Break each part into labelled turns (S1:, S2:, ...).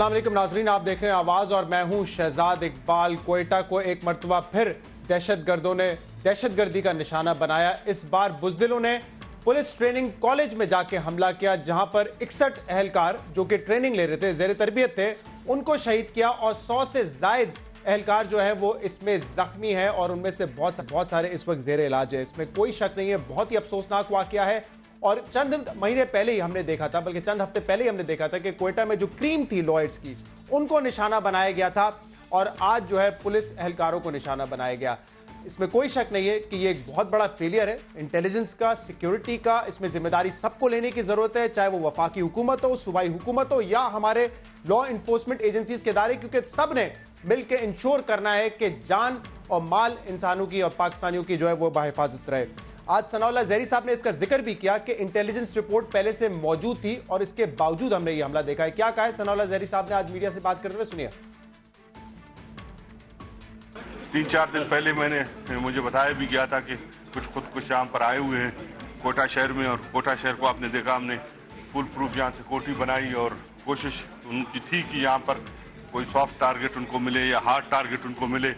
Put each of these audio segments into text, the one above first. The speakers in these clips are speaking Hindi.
S1: असलम नाजरीन आप देख रहे हैं आवाज़ और मैं हूं शहजाद इकबाल कोयटा को एक मरतबा फिर दहशत गर्दों ने दहशत गर्दी का निशाना बनाया इस बार बुजदिलों ने पुलिस ट्रेनिंग कॉलेज में जाके हमला किया जहां पर इकसठ अहलकार जो कि ट्रेनिंग ले रहे थे जेर तरबियत थे उनको शहीद किया और सौ से जायद अहलकार जो है वो इसमें जख्मी है और उनमें से बहुत बहुत सारे इस वक्त जेर इलाज है इसमें कोई शक नहीं है बहुत ही अफसोसनाक वाक्य है और चंद महीने पहले ही हमने देखा था बल्कि चंद हफ्ते पहले ही हमने देखा था कि कोयटा में जो क्रीम थी लॉयड्स की उनको निशाना बनाया गया था और आज जो है पुलिस एहलकारों को निशाना बनाया गया इसमें कोई शक नहीं है कि ये एक बहुत बड़ा फेलियर है इंटेलिजेंस का सिक्योरिटी का इसमें जिम्मेदारी सबको लेने की ज़रूरत है चाहे वो वफाकी हुकूमत हो सूबाई हुकूमत हो या हमारे लॉ इन्फोर्समेंट एजेंसीज के दायरे क्योंकि सब ने मिलकर इंश्योर करना है कि जान और माल इंसानों की और पाकिस्तानियों की जो है वो बाहिफाजत रहे आज सनाउल्ला जहरी साहब ने इसका जिक्र भी किया कि इंटेलिजेंस रिपोर्ट पहले से मौजूद थी और इसके बावजूद हमने ये हमला देखा है क्या कहा है सनाउल्ला जहरी साहब ने आज मीडिया से बात करते हुए सुनिए
S2: तीन चार दिन पहले मैंने मुझे बताया भी गया था कि कुछ खुद कुछ यहाँ पर आए हुए हैं कोटा शहर में और कोटा शहर को आपने देखा हमने फुल प्रूफ यहाँ से कोटी बनाई और कोशिश उनकी थी कि यहाँ पर कोई सॉफ्ट टारगेट उनको मिले या हार्ड टारगेट उनको मिले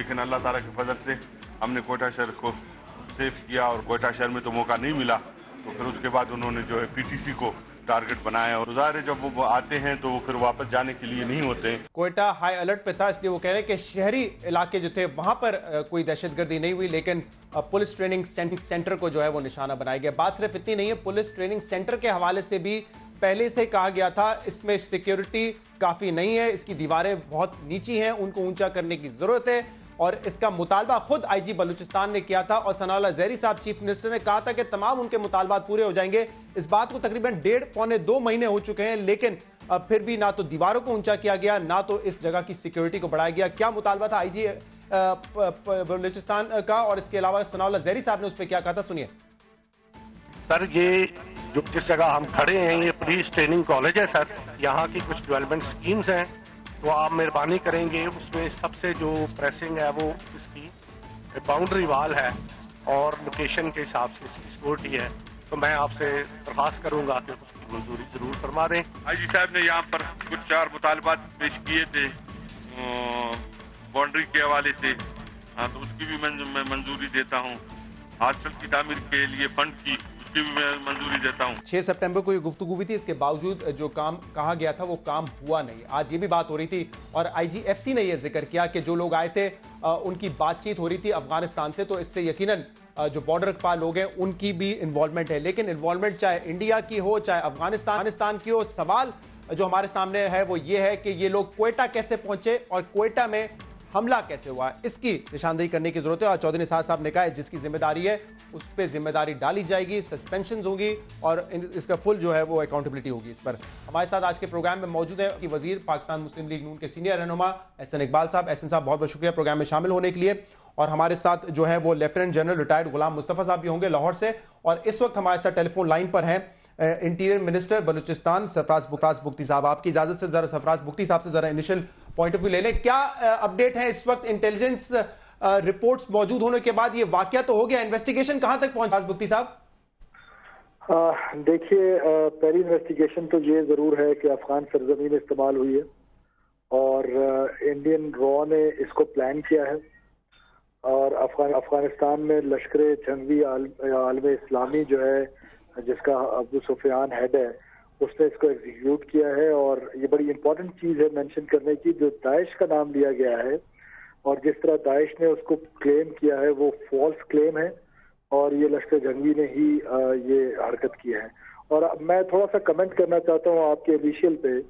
S2: लेकिन अल्लाह ताला के फजल से हमने कोटा शहर को सेफ किया और कोयटा शहर में तो मौका नहीं मिला तो फिर उसके बाद उन्होंने जो है पीटीसी को टारगेट बनाया और जाहिर है जब वो आते हैं तो वो फिर वापस जाने के लिए नहीं होते
S1: कोयटा हाई अलर्ट पे था इसलिए वो कह रहे हैं कि शहरी इलाके जो थे वहां पर कोई दहशतगर्दी नहीं हुई लेकिन पुलिस ट्रेनिंग सेंटर को जो है वो निशाना बनाया गया बात सिर्फ इतनी नहीं है पुलिस ट्रेनिंग सेंटर के हवाले से भी पहले से कहा गया था इसमें सिक्योरिटी काफ़ी नहीं है इसकी दीवारें बहुत नीची हैं उनको ऊंचा करने की ज़रूरत है और इसका मुतालबा खुद आई जी बलूचिस्तान ने किया था और सनाला जहरी साहब चीफ मिनिस्टर ने कहा था कि तमाम उनके मुतालबात पूरे हो जाएंगे इस बात को तकरीबन डेढ़ पौने दो महीने हो चुके हैं लेकिन फिर भी ना तो दीवारों को ऊंचा किया गया ना तो इस जगह की सिक्योरिटी को बढ़ाया गया क्या मुतालबा था आई जी बलूचिस्तान का और इसके अलावा सनाला जहरी साहब ने उस पर क्या कहा था सुनिए
S3: सर ये जो जिस जगह हम खड़े हैं ये पुलिस ट्रेनिंग कॉलेज है सर यहाँ की कुछ डेवलपमेंट स्कीम्स हैं तो आप मेहरबानी करेंगे उसमें सबसे जो प्रेसिंग है वो इसकी बाउंड्री वाल है और लोकेशन के हिसाब से इसकी सिक्योरिटी है तो मैं आपसे दरखास्त करूंगा कि उसकी मंजूरी जरूर फरमा दें हाँ जी साहब ने यहाँ पर कुछ चार मुतालबात
S2: पेश किए थे बाउंड्री के हवाले से हाँ तो उसकी भी मैं मंजूरी देता हूँ हॉस्टल की तामीर के लिए फंड की इसकी भी मैं मंजूरी
S4: देता हूँ
S1: छह सितंबर को ये गुफ्तगु हुई थी इसके बावजूद जो काम कहा गया था वो काम हुआ नहीं आज ये भी बात हो रही थी और आई ने यह जिक्र किया कि जो लोग आए थे उनकी बातचीत हो रही थी अफगानिस्तान से तो इससे यकीनन जो बॉर्डर पार लोग हैं उनकी भी इन्वॉल्वमेंट है लेकिन इन्वॉल्वमेंट चाहे इंडिया की हो चाहे अफगानिस्तान की हो सवाल जो हमारे सामने है वो ये है कि ये लोग कोयटा कैसे पहुंचे और कोयटा में हमला कैसे हुआ इसकी निशानदेही करने की जरूरत है और चौधरी निशाद साहब ने कहा है जिसकी जिम्मेदारी है उस पर जिम्मेदारी डाली जाएगी सस्पेंशन होगी और इसका फुल जो है वो अकाउंटेबिलिटी होगी इस पर हमारे साथ आज के प्रोग्राम में मौजूद है कि वजीर पाकिस्तान मुस्लिम लीग नून के सीनियर रहनुमा एन इकबाल साहब एस एन साहब बहुत बहुत शुक्रिया प्रोग्राम में शामिल होने के लिए और हमारे साथ जो है वो lieutenant general retired Ghulam Mustafa sahab भी होंगे लाहौर से और इस वक्त हमारे साथ टेलीफोन लाइन पर हैं इंटीरियर मिनिस्टर बलूचिस्तान सफराज बुकराज बुख्ती साहब आपकी इजाज़त से ज़रा सफराज बुख्ती साहब से ज़रा इनिशियल पॉइंट ऑफ व्यू ले लें क्या अपडेट है इस वक्त इंटेलिजेंस रिपोर्ट्स मौजूद होने के बाद ये वाक्य तो हो गया इन्वेस्टिगेशन कहां तक पहुंचा बुक्ति साहब
S3: देखिए पहली इन्वेस्टिगेशन तो ये जरूर है कि अफगान सरजमीन इस्तेमाल हुई है और इंडियन रॉ ने इसको प्लान किया है और अफगान अफगानिस्तान में लश्कर जंगवी आलम इस्लामी जो है जिसका अबू सुफियान हेड है उसने इसको एग्जीक्यूट किया है और ये बड़ी इंपॉर्टेंट चीज़ है मेंशन करने की जो दाइश का नाम लिया गया है और जिस तरह दाइश ने उसको क्लेम किया है वो फॉल्स क्लेम है और ये लश्कर जंगी ने ही ये हरकत की है और मैं थोड़ा सा कमेंट करना चाहता हूँ आपके इनिशियल पे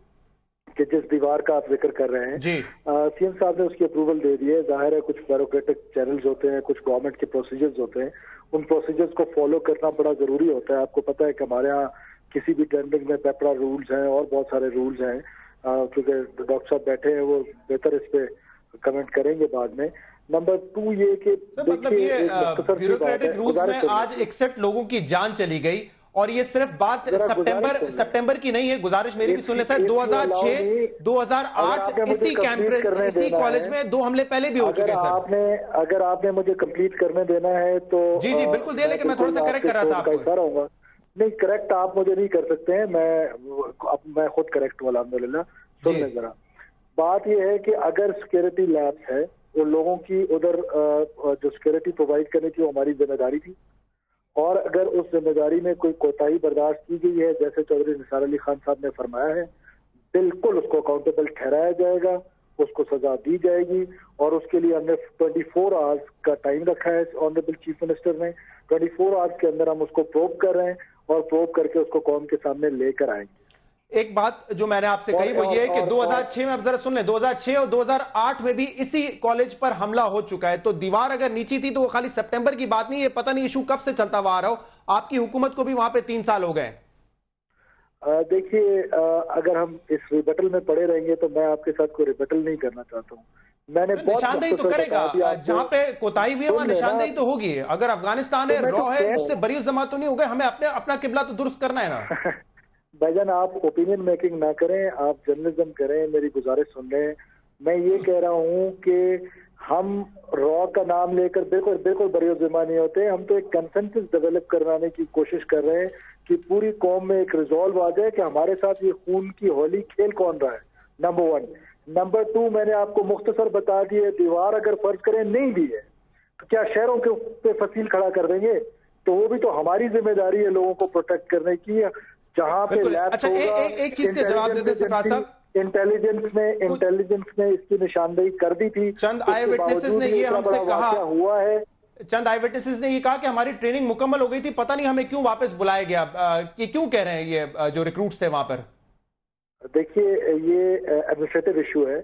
S3: कि जिस दीवार का आप जिक्र कर रहे हैं सीएम साहब ने उसकी अप्रूवल दे दी है जाहिर है कुछ ब्यूरोक्रेटिक चैनल्स होते हैं कुछ गवर्नमेंट के प्रोसीजर्स होते हैं उन प्रोसीजर्स को फॉलो करना बड़ा जरूरी होता है आपको पता है कि हमारे यहाँ किसी भी ट्रेंडिंग में पेपरा रूल्स हैं और बहुत सारे रूल्स हैं क्योंकि डॉक्टर साहब बैठे हैं वो बेहतर इस पर कमेंट करेंगे बाद में नंबर टू ये कि मतलब ये ब्यूरोक्रेटिक रूल्स में आज
S1: इकसठ लोगों की जान चली गई और ये सिर्फ बात सितंबर सितंबर की नहीं है गुजारिश मेरी भी सुन ले सर 2006 2008 इसी कैंपस इसी कॉलेज में दो हमले पहले भी हो चुके हैं सर
S3: आपने अगर आपने मुझे कंप्लीट करने देना है तो जी जी बिल्कुल दे लेकिन मैं तो थोड़ा सा करेक्ट कर रहा था आपको नहीं करेक्ट आप मुझे नहीं कर सकते हैं मैं अब मैं खुद करेक्ट हूँ अलहमदिल्ला सुन लें जरा बात यह है कि अगर सिक्योरिटी लैब्स है वो तो लोगों की उधर जो सिक्योरिटी प्रोवाइड करने की वो हमारी जिम्मेदारी थी और अगर उस जिम्मेदारी में कोई कोताही बर्दाश्त की गई है जैसे चौधरी निसार अली खान साहब ने फरमाया है बिल्कुल उसको अकाउंटेबल ठहराया जाएगा उसको सजा दी जाएगी और उसके लिए हमने 24 फोर आवर्स का टाइम रखा है ऑनरेबल चीफ मिनिस्टर ने 24 फोर आवर्स के अंदर हम उसको प्रोव कर रहे हैं और प्रोब करके उसको कौम के सामने लेकर आएंगे
S1: एक बात जो मैंने आपसे कही वो ये है कि 2006 में अब जरा सुन ले 2006 और 2008 में भी इसी कॉलेज पर हमला हो चुका है तो दीवार अगर नीचे थी तो वो खाली सितंबर की बात नहीं ये पता नहीं इशू कब से चलता हुआ आ रहा हो आपकी हुकूमत को भी वहां पे तीन साल
S3: हो गए देखिए अगर हम इस रिबटल में पड़े रहेंगे तो मैं आपके साथ कोई रिबटल नहीं करना चाहता हूँ मैंने तो निशानदेही तो करेगा जहां पे
S1: कोताही हुई है वहां निशानदेही तो होगी अगर अफगानिस्तान है तो रॉ है उससे बरी जमा तो नहीं होगा हमें अपने अपना किबला तो दुरुस्त करना है ना
S3: भाईजान आप ओपिनियन मेकिंग ना करें आप जर्नलिज्म करें मेरी गुजारिश सुन रहे मैं ये कह रहा हूँ कि हम रॉ का नाम लेकर बिल्कुल बिल्कुल बरियो जिम्मा नहीं होते हम तो एक कंसेंसस डेवलप करवाने की कोशिश कर रहे हैं कि पूरी कौम में एक रिजॉल्व आ जाए कि हमारे साथ ये खून की होली खेल कौन रहा है नंबर वन नंबर टू मैंने आपको मुख्तसर बता दिए दीवार अगर फर्ज करें नहीं भी है तो क्या शहरों के पे फसील खड़ा कर देंगे तो वो भी तो हमारी जिम्मेदारी है लोगों को प्रोटेक्ट करने की जहाँ पे अच्छा, ए, ए, एक चीज के जवाब देते इंटेलिजेंस ने इंटेलिजेंस ने इसकी निशानदेही कर दी थी चंद आई विटनेसेस ने ये हमसे कहा हुआ
S1: है चंद आई विटनेसेस ने ये कहा कि हमारी ट्रेनिंग मुकम्मल हो गई थी पता नहीं हमें क्यों वापस बुलाया गया कि क्यों कह रहे हैं ये जो रिक्रूट्स थे वहां पर
S3: देखिए ये एडमिनिस्ट्रेटिव इशू है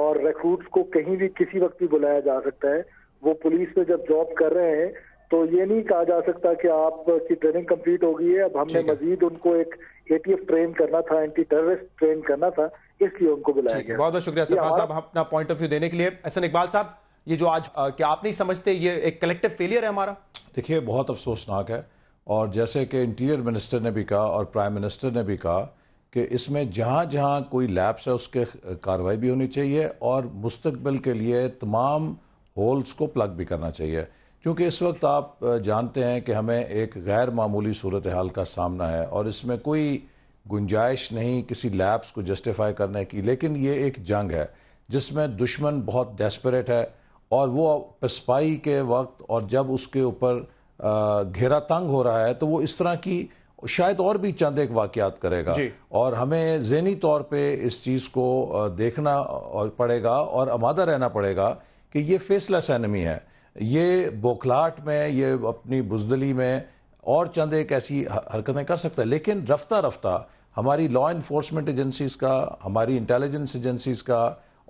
S3: और रिक्रूट्स को कहीं भी किसी वक्त भी बुलाया जा सकता है वो पुलिस में जब जॉब कर रहे हैं तो ये नहीं कहा जा सकता कि आपकी ट्रेनिंग कंप्लीट हो गई है अब हमने मजीद उनको एक एटीएफ ट्रेन करना था एंटी टेररिस्ट ट्रेन करना था इसलिए उनको बुलाया गया बहुत बहुत शुक्रिया साहब
S1: अपना पॉइंट ऑफ व्यू देने के लिए एसन इकबाल साहब ये जो आज क्या आप नहीं समझते ये एक कलेक्टिव फेलियर है हमारा
S5: देखिए बहुत अफसोसनाक है और जैसे कि इंटीरियर मिनिस्टर ने भी कहा और प्राइम मिनिस्टर ने भी कहा कि इसमें जहाँ जहाँ कोई लैब्स है उसके कार्रवाई भी होनी चाहिए और मुस्तबिल के लिए तमाम होल्स को प्लग भी करना चाहिए क्योंकि इस वक्त आप जानते हैं कि हमें एक गैर मामूली सूरत हाल का सामना है और इसमें कोई गुंजाइश नहीं किसी लैब्स को जस्टिफाई करने की लेकिन ये एक जंग है जिसमें दुश्मन बहुत डेस्परेट है और वो पसपाई के वक्त और जब उसके ऊपर घेरा तंग हो रहा है तो वो इस तरह की शायद और भी चंद एक वाकयात करेगा और हमें जहनी तौर पर इस चीज़ को देखना और पड़ेगा और आमादा रहना पड़ेगा कि ये फेसलेस एनमी है ये बोखलाट में ये अपनी बुजदली में और चंद एक ऐसी हरकतें कर सकता है लेकिन रफ्ता रफ्ता हमारी लॉ इन्फोर्समेंट एजेंसीज़ का हमारी इंटेलिजेंस एजेंसीज़ का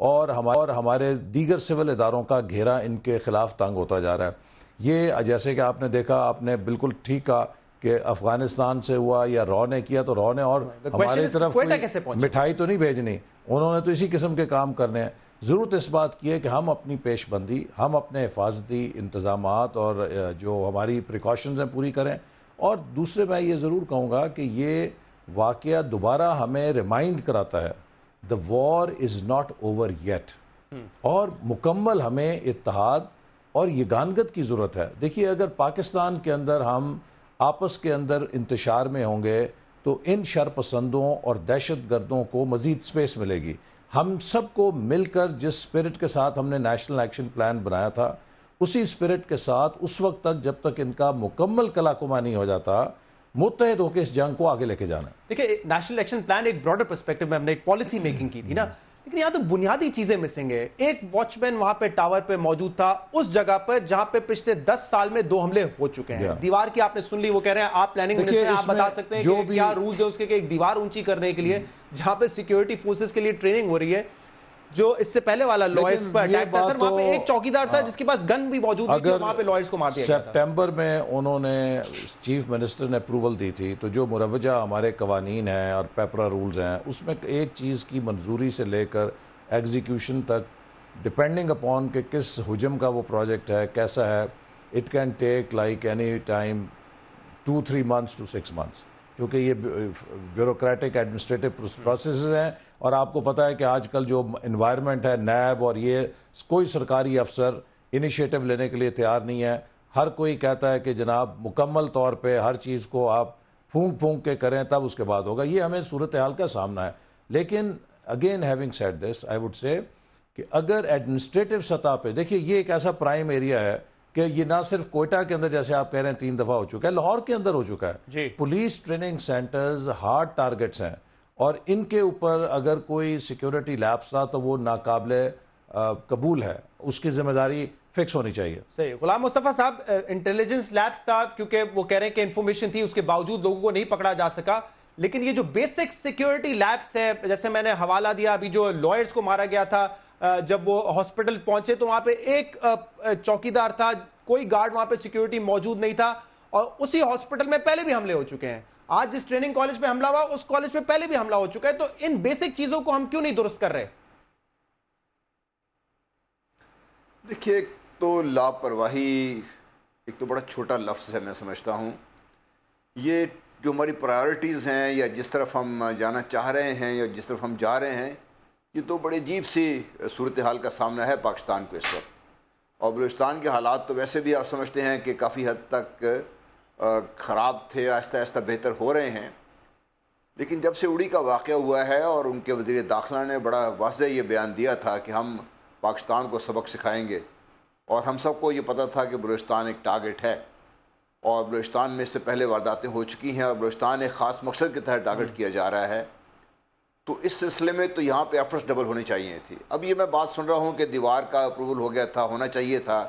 S5: और हमारे और हमारे दीगर सिविल इदारों का घेरा इनके खिलाफ तंग होता जा रहा है ये जैसे कि आपने देखा आपने बिल्कुल ठीक कहा कि अफगानिस्तान से हुआ या रॉ ने किया तो रॉ ने और हमारी तरफ कोई मिठाई तो नहीं भेजनी उन्होंने तो इसी किस्म के काम करने हैं ज़रूरत इस बात की है कि हम अपनी पेशबंदी हम अपने हिफाजती इंतजाम और जो हमारी प्रिकॉशंस हैं पूरी करें और दूसरे मैं ये ज़रूर कहूँगा कि ये वाक़ दोबारा हमें रिमाइंड कराता है the war is not over yet और मुकम्मल हमें इतिहाद और यगानगत की ज़रूरत है देखिए अगर पाकिस्तान के अंदर हम आपस के अंदर इंतशार में होंगे तो इन शरपसंदों और दहशत गर्दों को मज़ीद स्पेस मिलेगी हम सबको मिलकर जिस स्पिरिट के साथ हमने नेशनल एक्शन प्लान बनाया था उसी स्पिरिट के साथ उस वक्त तक जब तक इनका मुकम्मल नहीं हो जाता मुतहद होकर इस जंग को आगे लेके जाना
S1: देखिए नेशनल एक्शन प्लान एक ब्रॉडर परस्पेक्टिव में हमने एक पॉलिसी मेकिंग की थी ना लेकिन यहाँ तो बुनियादी चीजें मिसिंग है एक वॉचमैन वहां पे टावर पे मौजूद था उस जगह पर जहां पे पिछले दस साल में दो हमले हो चुके हैं दीवार की आपने सुन ली वो कह रहे हैं आप प्लानिंग मिनिस्टर आप बता सकते हैं कि क्या रूल्स है उसके एक दीवार ऊंची करने के लिए जहां पे सिक्योरिटी फोर्सेस के लिए ट्रेनिंग हो रही है जो इससे पहले वाला लॉयर्स पर अटैक था सर वहां पे तो एक चौकीदार था हाँ। जिसके पास गन भी मौजूद थी वहां पे लॉयर्स को मार दिया
S5: सितंबर में उन्होंने चीफ मिनिस्टर ने अप्रूवल दी थी तो जो मुरवजा हमारे कवानीन हैं और पेपरा रूल्स हैं उसमें एक चीज़ की मंजूरी से लेकर एग्जीक्यूशन तक डिपेंडिंग अपॉन के किस हजम का वो प्रोजेक्ट है कैसा है it can take like any time two three months to six months क्योंकि ये ब्यूरोक्रेटिक एडमिनिस्ट्रेटिव प्रोसेस हैं और आपको पता है कि आजकल जो इन्वायरमेंट है नैब और ये कोई सरकारी अफसर इनिशिएटिव लेने के लिए तैयार नहीं है हर कोई कहता है कि जनाब मुकम्मल तौर पे हर चीज़ को आप फूंक फूंक के करें तब उसके बाद होगा ये हमें सूरत हाल का सामना है लेकिन again having said this I would say कि अगर एडमिनिस्ट्रेटिव सतह पे देखिए ये एक ऐसा प्राइम एरिया है कि ये ना सिर्फ कोयटा के अंदर जैसे आप कह रहे हैं तीन दफ़ा हो चुका है लाहौर के अंदर हो चुका है police training centres hard targets हैं और इनके ऊपर अगर कोई सिक्योरिटी लैब्स था तो वो नाकबिल कबूल है उसकी जिम्मेदारी फिक्स होनी चाहिए
S1: सही गुलाम मुस्तफ़ा साहब इंटेलिजेंस लैब्स था क्योंकि वो कह रहे हैं कि इन्फॉर्मेशन थी उसके बावजूद लोगों को नहीं पकड़ा जा सका लेकिन ये जो बेसिक सिक्योरिटी लैब्स है जैसे मैंने हवाला दिया अभी जो लॉयर्स को मारा गया था जब वो हॉस्पिटल पहुंचे तो वहां पे एक चौकीदार था कोई गार्ड वहां पे सिक्योरिटी मौजूद नहीं था और उसी हॉस्पिटल में पहले भी हमले हो चुके हैं आज जिस ट्रेनिंग कॉलेज पे हमला हुआ उस कॉलेज पे पहले भी हमला हो चुका है तो इन बेसिक चीजों को हम क्यों नहीं दुरुस्त कर रहे
S4: देखिए एक तो लापरवाही एक तो बड़ा छोटा लफ्ज़ है मैं समझता हूँ ये जो हमारी प्रायोरिटीज़ हैं या जिस तरफ हम जाना चाह रहे हैं या जिस तरफ हम जा रहे हैं ये तो बड़े अजीब सी सूरत हाल का सामना है पाकिस्तान को इस वक्त और बलोचिस्तान के हालात तो वैसे भी आप समझते हैं कि काफ़ी हद तक ख़राब थे आहिस्ता आहिस्ता बेहतर हो रहे हैं लेकिन जब से उड़ी का वाक़ हुआ है और उनके वजीर दाखिला ने बड़ा वाजह ये बयान दिया था कि हम पाकिस्तान को सबक सिखाएंगे और हम सबको ये पता था कि बलोचिस्तान एक टारगेट है और बलोचिस्तान में इससे पहले वारदातें हो चुकी हैं और बलोचस्तान एक ख़ास मकसद के तहत टारगेट किया जा रहा है तो इस सिलसिले में तो यहाँ पे एफर्ट्स डबल होनी चाहिए थी अब ये मैं बात सुन रहा हूँ कि दीवार का अप्रूवल हो गया था होना चाहिए था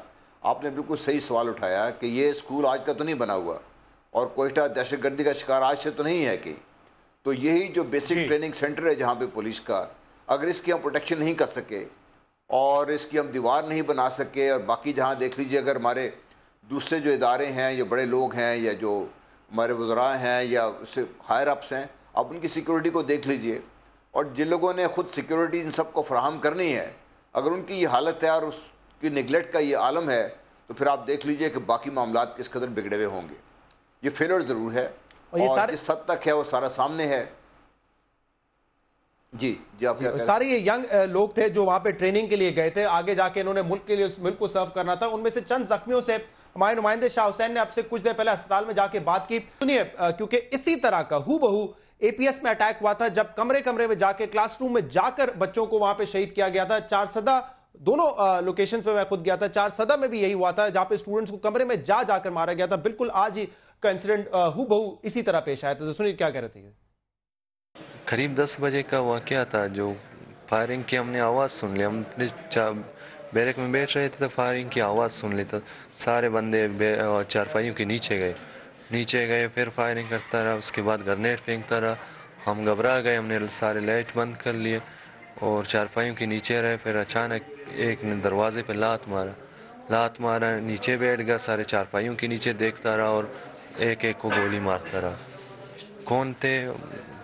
S4: आपने बिल्कुल सही सवाल उठाया कि ये स्कूल आज का तो नहीं बना हुआ और कोयटा दहशतगर्दी का शिकार आज से तो नहीं है कि तो यही जो बेसिक ट्रेनिंग सेंटर है जहाँ पे पुलिस का अगर इसकी हम प्रोटेक्शन नहीं कर सके और इसकी हम दीवार नहीं बना सके और बाकी जहाँ देख लीजिए अगर हमारे दूसरे जो इदारे हैं या बड़े लोग हैं या जो हमारे वज्रा हैं या उससे हायर अप्स हैं आप उनकी सिक्योरिटी को देख लीजिए और जिन लोगों ने ख़ुद सिक्योरिटी इन सब को फ्राहम करनी है अगर उनकी ये हालत है और उस कि निगलेक्ट का ये आलम है तो फिर आप देख लीजिए कि बाकी मामला किस कदर बिगड़े हुए होंगे ये फेलर ज़रूर है और, ये और जिस हद तक है वो सारा सामने है जी जी आप सारे
S1: ये यंग लोग थे जो वहाँ पे ट्रेनिंग के लिए गए थे आगे जाके इन्होंने मुल्क के लिए उस मुल्क को सर्व करना था उनमें से चंद जख्मियों से हमारे नुमाइंदे शाह हुसैन ने आपसे कुछ देर पहले अस्पताल में जाके बात की सुनिए क्योंकि इसी तरह का हु बहू एपीएस में अटैक हुआ था जब कमरे कमरे में जाके क्लासरूम में जाकर बच्चों को वहां पे शहीद किया गया था चार सदा दोनों लोकेशन पे मैं खुद गया था चार सदा में भी यही हुआ था जहां पे स्टूडेंट्स को कमरे में जा जाकर मारा गया था बिल्कुल आज ही का इंसिडेंट हु बहू इसी तरह पेश आया था तो सुनील क्या कह रहे थे
S4: करीब दस बजे का वाक़ था जो फायरिंग की हमने आवाज़ सुन ली हम बैरक में बैठ रहे थे तो फायरिंग की आवाज़ सुन ली तो
S2: सारे बंदे चारपाइयों के नीचे गए नीचे गए फिर फायरिंग करता रहा उसके बाद ग्रनेड फेंकता रहा हम घबरा गए हमने सारे लाइट बंद कर लिए और चारपाइयों के नीचे रहे फिर अचानक एक ने दरवाजे पे लात मारा लात मारा नीचे बैठ गया सारे चारपाइयों के नीचे देखता रहा और एक एक को गोली मारता रहा कौन थे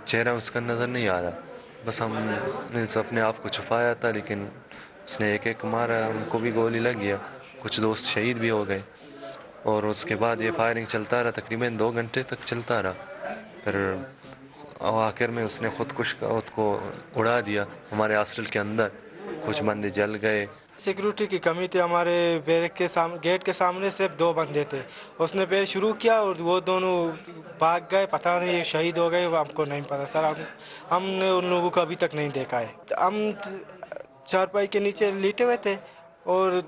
S2: चेहरा उसका नज़र नहीं आ रहा बस हमने अपने आप को छुपाया था लेकिन उसने एक एक मारा उनको भी गोली लग गया कुछ दोस्त शहीद भी हो गए और उसके बाद ये फायरिंग चलता रहा तकरीबन दो घंटे तक चलता रहा
S3: फिर आखिर में उसने खुदकुश का उसको उड़ा दिया हमारे हॉस्टल के अंदर कुछ बंदे जल गए सिक्योरिटी की कमी थी हमारे बैरक के सामने गेट के सामने सिर्फ दो बंदे थे उसने बैर शुरू किया और वो दोनों भाग गए पता नहीं शहीद हो गए हमको नहीं पता सर हम हमने उन लोगों को अभी तक नहीं देखा है तो हम चारपाई के नीचे लेटे हुए थे और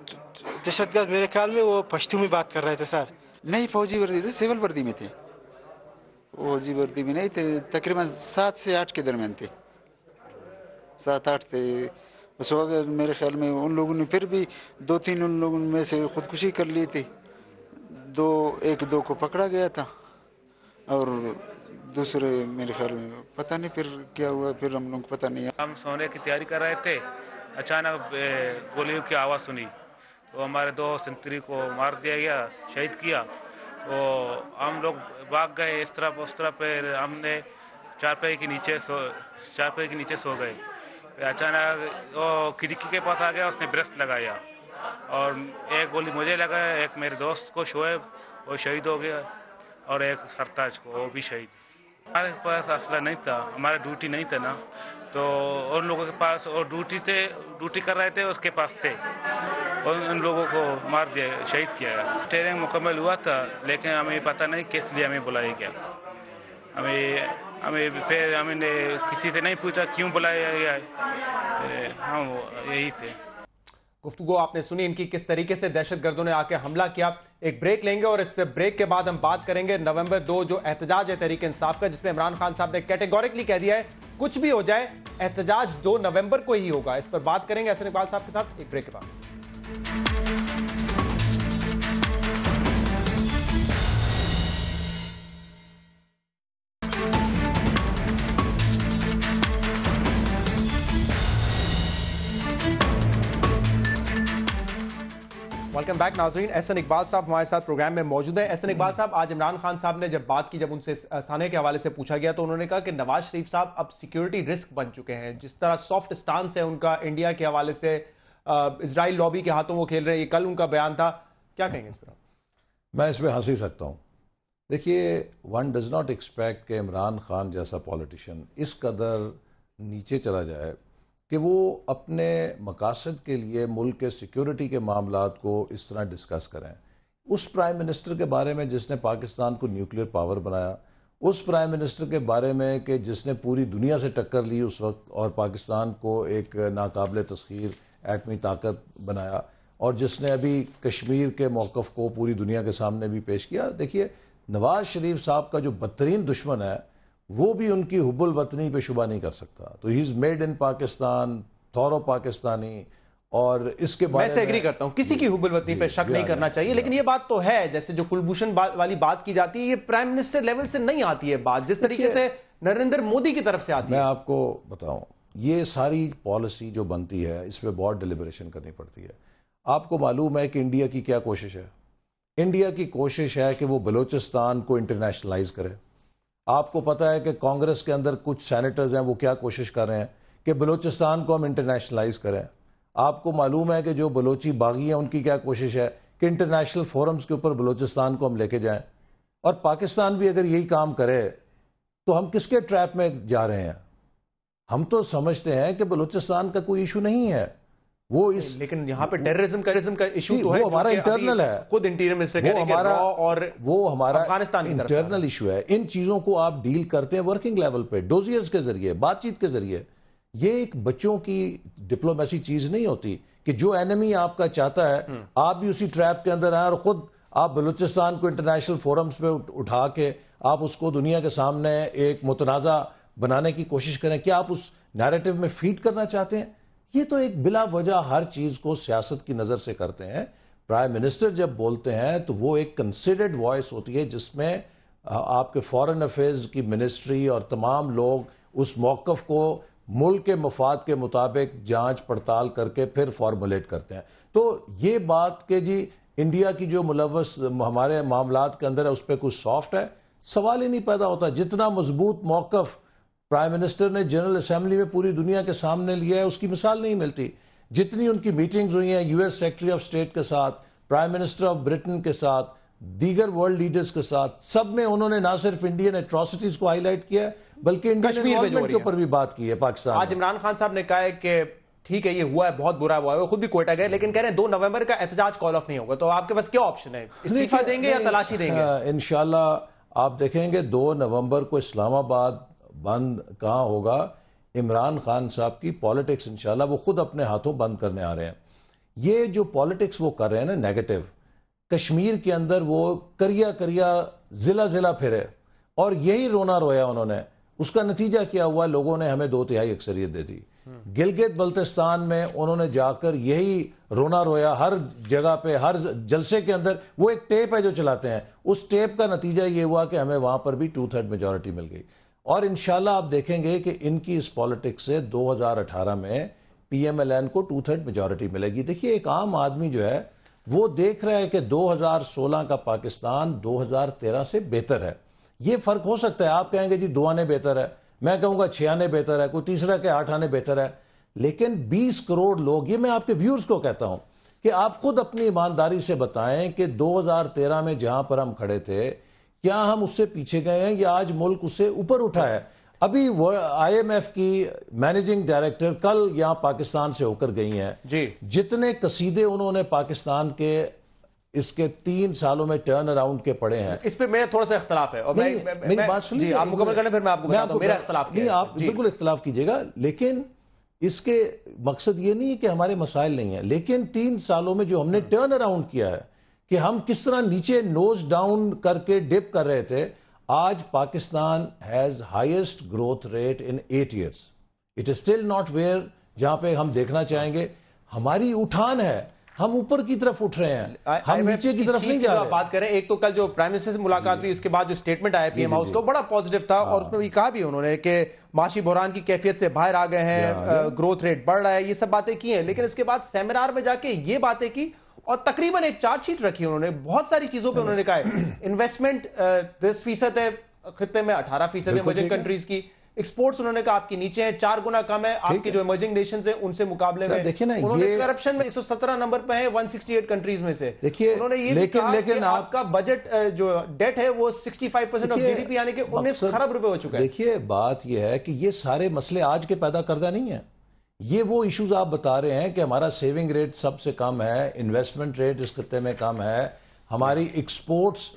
S3: दहशतगर्द मेरे ख्याल में वो पश्चिम में बात कर रहे थे सर नहीं फौजी वर्दी थे सिविल वर्दी में थे फौजी वर्दी में
S4: नहीं थे तकरीबन सात से आठ के दरमियान थे सात आठ थे उस वक्त मेरे ख्याल में उन लोगों ने फिर भी दो तीन उन लोगों में से खुदकुशी कर ली थी दो एक दो को पकड़ा गया था और दूसरे मेरे ख्याल में पता नहीं फिर क्या हुआ फिर हम लोग पता नहीं
S1: हम सोने की तैयारी कर रहे थे अचानक गोलियों की आवाज़ सुनी तो हमारे दो संतरी को मार दिया गया शहीद किया तो हम लोग भाग गए इस तरफ उस तरफ हमने चारपाई के नीचे सो चारपाई के नीचे सो गए अचानक वो खिड़की के पास आ गया उसने ब्रेस्ट लगाया और एक गोली मुझे लगा एक मेरे दोस्त को शोएब वो शहीद हो गया और एक सरताज को वो भी शहीद हमारे
S3: पास असला नहीं था हमारा ड्यूटी नहीं था ना तो उन लोगों के पास और ड्यूटी थे ड्यूटी कर रहे थे उसके पास थे और उन लोगों को मार दिया शहीद किया गया ट्रेनिंग मुकम्मल हुआ था लेकिन हमें पता नहीं किस लिए हमें बुलाया गया हमें
S1: हमें फिर हमें किसी से नहीं पूछा क्यों बुलाया गया है हम यही थे गुफ्तु आपने सुनी इनकी किस तरीके से दहशत गर्दों ने आके हमला किया एक ब्रेक लेंगे और इस ब्रेक के बाद हम बात करेंगे नवंबर दो जो एहतजाज है तरीके इंसाफ का जिसमें इमरान खान साहब ने कैटेगोरिकली कह दिया है कुछ भी हो जाए एहतजाज दो नवंबर को ही होगा इस पर बात करेंगे ऐसे इकबाल साहब के साथ एक ब्रेक के बाद वेलकम बैक नाजरीन एहसन इकबाल साहब हमारे साथ प्रोग्राम में मौजूद है एहसन इकबाल साहब आज इमरान खान साहब ने जब बात की जब उनसे साने के हवाले से पूछा गया तो उन्होंने कहा कि नवाज शरीफ साहब अब सिक्योरिटी रिस्क बन चुके हैं जिस तरह सॉफ्ट स्टांस है उनका इंडिया के हवाले से इसराइल लॉबी के हाथों वो खेल रहे हैं ये कल उनका बयान था क्या कहेंगे इस पर
S5: मैं इसमें हंसी सकता हूँ देखिए वन डज़ नॉट एक्सपेक्ट कि इमरान खान जैसा पॉलिटिशियन इस कदर नीचे चला जाए कि वो अपने मकासद के लिए मुल्क के सिक्योरिटी के मामला को इस तरह डिस्कस करें उस प्राइम मिनिस्टर के बारे में जिसने पाकिस्तान को न्यूक्लियर पावर बनाया उस प्राइम मिनिस्टर के बारे में कि जिसने पूरी दुनिया से टक्कर ली उस वक्त और पाकिस्तान को एक नाकबिल तस्खीर एटमी ताकत बनाया और जिसने अभी कश्मीर के मौक़ को पूरी दुनिया के सामने भी पेश किया देखिए नवाज शरीफ साहब का जो बदतरीन दुश्मन है वो भी उनकी हुबुल वतनी पे शुबा नहीं कर सकता तो he is made in Pakistan thorough Pakistani और
S1: इसके बाद मैं एग्री करता हूं किसी की हुबुल वतनी पे शक नहीं करना चाहिए लेकिन ये बात तो है जैसे जो कुलभूषण वाली बात की जाती है ये प्राइम मिनिस्टर लेवल से नहीं आती है बात जिस तरीके से नरेंद्र मोदी की तरफ से आती
S5: है मैं आपको बताऊं ये सारी पॉलिसी जो बनती है इस पर बहुत डिलिब्रेशन करनी पड़ती है आपको मालूम है कि इंडिया की क्या कोशिश है इंडिया की कोशिश है कि वो बलूचिस्तान को इंटरनेशनलाइज करे आपको पता है कि कांग्रेस के अंदर कुछ सैनिटर्स हैं वो क्या कोशिश कर रहे हैं कि बलूचिस्तान को हम इंटरनेशनलाइज करें आपको मालूम है कि जो बलोची बागी हैं उनकी क्या कोशिश है कि इंटरनेशनल फोरम्स के ऊपर बलूचिस्तान को हम लेके जाएं और पाकिस्तान भी अगर यही काम करे तो हम किसके ट्रैप में जा रहे हैं हम तो समझते हैं कि बलूचिस्तान का कोई इशू नहीं है वो इस लेकिन
S1: यहाँ पे टेररिज्म का का इशू तो है हमारा इंटरनल है खुद इंटीरियर मिनिस्टर वो हमारा
S5: और वो हमारा अफगानिस्तान इंटरनल इशू है इन चीजों को आप डील करते हैं वर्किंग लेवल पे डोजियर्स के जरिए बातचीत के जरिए ये एक बच्चों की डिप्लोमेसी चीज नहीं होती कि जो एनिमी आपका चाहता है हम्म। आप भी उसी ट्रैप के अंदर आए और खुद आप बलूचिस्तान को इंटरनेशनल फोरम्स पे उठा के आप उसको दुनिया के सामने एक मुतनाज़ा बनाने की कोशिश करें क्या आप उस नैरेटिव में फीड करना चाहते हैं ये तो एक बिला वजह हर चीज को सियासत की नजर से करते हैं प्राइम मिनिस्टर जब बोलते हैं तो वो एक कंसिडर्ड वॉइस होती है जिसमें आपके फॉरेन अफेयर्स की मिनिस्ट्री और तमाम लोग उस मौकफ को मुल्क के मफाद के मुताबिक जांच पड़ताल करके फिर फॉर्मुलेट करते हैं तो ये बात के जी इंडिया की जो मुलवस हमारे मामला के अंदर है उस पर कुछ सॉफ्ट है सवाल ही नहीं पैदा होता जितना मजबूत मौकफ़ प्राइम मिनिस्टर ने जनरल असेंबली में पूरी दुनिया के सामने लिया है उसकी मिसाल नहीं मिलती जितनी उनकी मीटिंग्स हुई हैं यूएस सेक्रेटरी ऑफ स्टेट के साथ प्राइम मिनिस्टर ऑफ ब्रिटेन के साथ दीगर वर्ल्ड लीडर्स के साथ सब में उन्होंने ना सिर्फ इंडियन एट्रोसिटीज को हाईलाइट किया बल्कि इंडियन के ऊपर भी बात की है पाकिस्तान आज
S1: इमरान खान साहब ने कहा है कि ठीक है ये हुआ है बहुत बुरा हुआ है वो खुद भी कोटा गए लेकिन कह रहे हैं दो नवंबर का एहतजाज कॉल ऑफ नहीं होगा तो आपके पास क्या ऑप्शन है इस्तीफा देंगे या तलाशी देंगे हाँ,
S5: इनशाला आप देखेंगे दो नवंबर को इस्लामाबाद बंद कहाँ होगा इमरान खान साहब की पॉलिटिक्स इंशाल्लाह वो खुद अपने हाथों बंद करने आ रहे हैं ये जो पॉलिटिक्स वो कर रहे हैं ना नेगेटिव कश्मीर के अंदर वो करिया करिया ज़िला ज़िला फिरे और यही रोना रोया उन्होंने उसका नतीजा क्या हुआ लोगों ने हमें दो तिहाई अक्सरियत दे दी हम्म। गिलगित बल्तिस्तान में उन्होंने जाकर यही रोना रोया हर जगह पे हर जलसे के अंदर वो एक टेप है जो चलाते हैं उस टेप का नतीजा ये हुआ कि हमें वहां पर भी टू थर्ड मेजोरिटी मिल गई और इन आप देखेंगे कि इनकी इस पॉलिटिक्स से 2018 में पीएमएलएन को टू थर्ड मेजोरिटी मिलेगी देखिए एक आम आदमी जो है वो देख रहा है कि 2016 का पाकिस्तान 2013 से बेहतर है ये फर्क हो सकता है आप कहेंगे जी दो आने बेहतर है मैं कहूंगा छह आने बेहतर है कोई तीसरा के आठ आने बेहतर है लेकिन 20 करोड़ लोग ये मैं आपके व्यूर्स को कहता हूं कि आप खुद अपनी ईमानदारी से बताएं कि 2013 में जहां पर हम खड़े थे क्या हम उससे पीछे गए हैं या आज मुल्क उससे ऊपर उठा है अभी आईएमएफ की मैनेजिंग डायरेक्टर कल यहां पाकिस्तान से होकर गई हैं जी जितने कसीदे उन्होंने पाकिस्तान के इसके तीन सालों में टर्न अराउंड के पड़े हैं
S1: इस पे मैं थोड़ा सा इख्तलाफ है और मैं, मैं, मैं, बात सुनिए आप मुकम्मल करने फिर मैं आपको मैं आपको मेरा इख्तलाफ नहीं आप बिल्कुल
S5: इख्तलाफ कीजिएगा लेकिन इसके मकसद ये नहीं है कि हमारे मसाइल नहीं है लेकिन तीन सालों में जो हमने टर्न हम्म। अराउंड किया है कि हम किस तरह नीचे नोज डाउन करके डिप कर रहे थे आज Pakistan has highest growth rate in eight years it is still not where जहां पे हम देखना चाहेंगे हमारी उठान है हम ऊपर की तरफ उठ रहे हैं हम नीचे की तरफ नहीं जा रहे
S1: बात करें एक तो कल जो प्राइम मिनिस्टर से मुलाकात हुई इसके बाद जो स्टेटमेंट आया पीएम हाउस का बड़ा पॉजिटिव था और हाँ। उसमें भी कहा भी उन्होंने कि माशी बहरान की कैफियत से बाहर आ गए हैं ग्रोथ रेट हाँ। बढ़ रहा है ये सब बातें की हैं लेकिन इसके बाद सेमिनार में जाके ये बातें की और तकरीबन एक चार्जशीट रखी उन्होंने बहुत सारी चीजों पर उन्होंने कहा है इन्वेस्टमेंट दस फीसद है खत्े में अठारह फीसद है इमर्जिंग कंट्रीज की एक्सपोर्ट्स उन्होंने कहा आपकी नीचे है चार गुना कम है आपके जो इमर्जिंग नेशन है उनसे मुकाबले में देखिए ना ये करप्शन में 117 नंबर पे है 168 कंट्रीज में से देखिए उन्होंने ये लेकिन लेकिन आप... आपका बजट uh, जो डेट है वो 65 परसेंट ऑफ जीडीपी यानी कि उन्नीस खरब
S5: रुपए हो चुका है देखिए बात यह है कि ये सारे मसले आज के पैदा करदा नहीं है ये वो इश्यूज आप बता रहे हैं कि हमारा सेविंग रेट सबसे कम है इन्वेस्टमेंट रेट इस खत्ते में कम है हमारी एक्सपोर्ट्स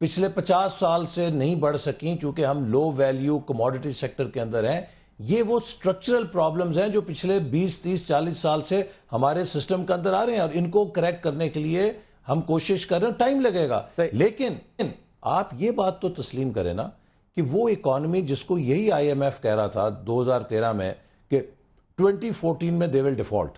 S5: पिछले 50 साल से नहीं बढ़ सकी चूंकि हम लो वैल्यू कमोडिटी सेक्टर के अंदर हैं ये वो स्ट्रक्चरल प्रॉब्लम्स हैं जो पिछले 20 30 40 साल से हमारे सिस्टम के अंदर आ रहे हैं और इनको करेक्ट करने के लिए हम कोशिश कर रहे हैं टाइम लगेगा लेकिन आप ये बात तो तस्लीम करें ना कि वो इकॉनमी जिसको यही आईएमएफ कह रहा था 2013 में कि ट्वेंटी फोर्टीन में दे विल डिफॉल्ट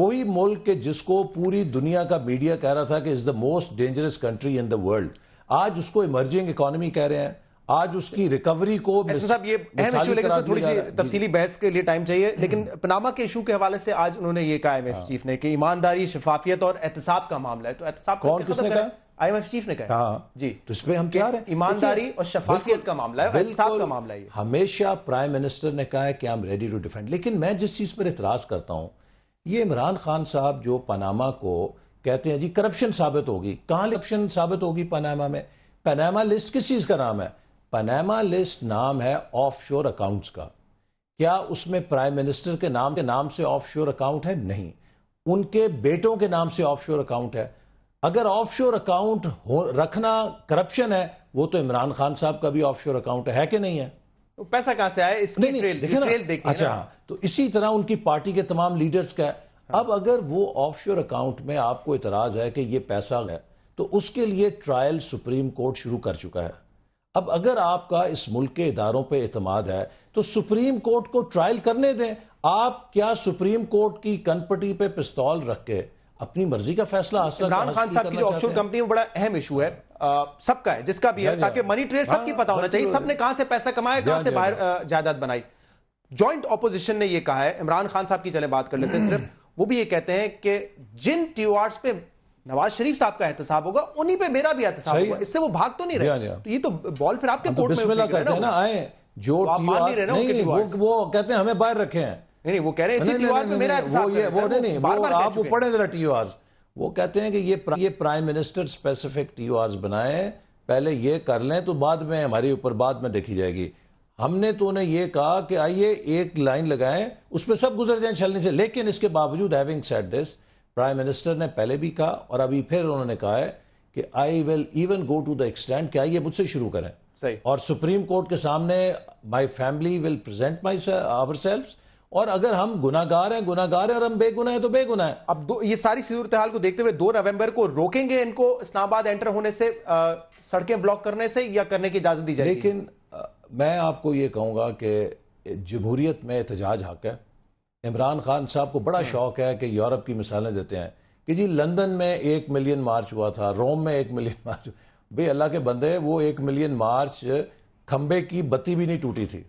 S5: वही मुल्क के जिसको पूरी दुनिया का मीडिया कह रहा था कि is the most dangerous country in the world आज उसको इमर्जिंग इकोनॉमी कह रहे हैं आज उसकी रिकवरी को साहब ये तो थोड़ी सी
S1: तफसीली बहस के लिए टाइम चाहिए हम्म। लेकिन पनामा के इशू के हवाले से आज उन्होंने ये कहा एमएफ चीफ हाँ। ने कि ईमानदारी शिफाफियत और एहतसाब का मामला है तो एहतसाब कौन किसने कहा आईएमएफ चीफ ने कहा
S5: हाँ। जी तो इसमें हम तैयार हैं ईमानदारी और शफाफियत का
S1: मामला है इंसाफ का मामला है
S5: हमेशा प्राइम मिनिस्टर ने कहा है कि I am ready to defend लेकिन मैं जिस चीज पर इतराज करता हूं ये इमरान खान साहब जो पनामा को कहते हैं जी करप्शन साबित होगी कहां करप्शन साबित होगी पनामा में पनामा लिस्ट किस चीज का नाम है पनामा लिस्ट नाम है ऑफशोर अकाउंट्स का क्या उसमें प्राइम मिनिस्टर के नाम के नाम से ऑफशोर अकाउंट है नहीं उनके बेटों के नाम से ऑफशोर अकाउंट है अगर ऑफशोर अकाउंट रखना करप्शन है वो तो इमरान खान साहब का भी ऑफशोर अकाउंट है कि नहीं है
S1: तो पैसा कहां से आया इसकी ट्रेल, ट्रेल अच्छा
S5: हाँ तो इसी तरह उनकी पार्टी के तमाम लीडर्स का है हाँ। अब अगर वो ऑफशोर अकाउंट में आपको इतराज है कि ये पैसा है तो उसके लिए ट्रायल सुप्रीम कोर्ट शुरू कर चुका है अब अगर आपका इस मुल्क के इदारों पर अतमाद है तो सुप्रीम कोर्ट को ट्रायल करने दें आप क्या सुप्रीम कोर्ट की कनपटी पे पिस्तौल रख के अपनी मर्जी का फैसला इमरान खान साहब की ऑफशोर कंपनी
S1: में बड़ा अहम इशू है सबका है जिसका भी है हाँ ताकि मनी ट्रेल हाँ, सबकी पता होना चाहिए सबने कहां से पैसा कमाया कहां हाँ से बाहर जायदाद बनाई ज्वाइंट ऑपोजिशन ने यह कहा है इमरान खान साहब की चले बात कर लेते हैं सिर्फ वो भी ये कहते हैं कि जिन टीवार्ड्स पे नवाज शरीफ साहब का एहतसाब होगा उन्हीं पे मेरा भी एहतसाब होगा इससे वो भाग तो नहीं रहे तो ये तो बॉल फिर आपके तो कोर्ट में कहते हैं ना आए जो तो आप नहीं, रहे ना नहीं, वो, वो कहते हैं हमें बाहर रखे हैं नहीं वो कह रहे हैं टीओआर में मेरा वो
S5: ये वो नहीं वो आप वो पढ़े जरा टीओआर वो कहते हैं कि ये ये प्राइम मिनिस्टर स्पेसिफिक टीओआर बनाए पहले ये कर लें तो बाद में हमारे ऊपर बाद में देखी जाएगी हमने तो उन्हें ये कहा कि आइए एक लाइन लगाएं उसमें सब गुजर जाएं छलने से लेकिन इसके बावजूद having said this prime minister ने पहले भी कहा और अभी फिर उन्होंने कहा है कि I will even go to the extent कि आइए मुझसे शुरू करें सही और सुप्रीम कोर्ट के सामने my family will present my our self और अगर हम गुनागार हैं गुनागार हैं और हम
S1: बेगुना हैं तो बेगुना है अब दो ये सारी सूरत हाल को देखते हुए दो नवंबर को रोकेंगे इनको इस्लामाबाद एंटर होने से सड़कें ब्लॉक करने से या करने की इजाजत दी जाए लेकिन
S5: आ, मैं आपको ये कहूँगा कि जमहूरियत में एहतजाज हक है इमरान खान साहब को बड़ा हम्म। शौक है कि यूरोप की मिसालें देते हैं कि जी लंदन में एक मिलियन मार्च हुआ था रोम में एक मिलियन मार्च भाई अल्लाह के बंदे वो एक मिलियन मार्च खंबे की बत्ती भी नहीं टूटी थी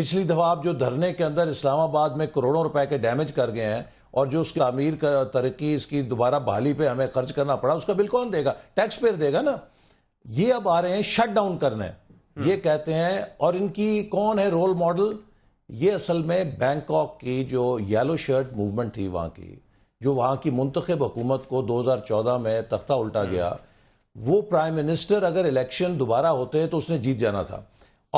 S5: पिछली दफा आप जो धरने के अंदर इस्लामाबाद में करोड़ों रुपए के डैमेज कर गए हैं और जो उसकी अमीर का तरक्की इसकी दोबारा बहाली पे हमें खर्च करना पड़ा उसका बिल कौन देगा टैक्स पेयर देगा ना ये अब आ रहे हैं शट डाउन करने हम्म। ये कहते हैं और इनकी कौन है रोल मॉडल ये असल में बैंकॉक की जो येलो शर्ट मूवमेंट थी वहाँ की जो वहाँ की मुंतखब हुकूमत को 2014 में तख्ता उल्टा हम्म। गया वो प्राइम मिनिस्टर अगर इलेक्शन दोबारा होते तो उसने जीत जाना था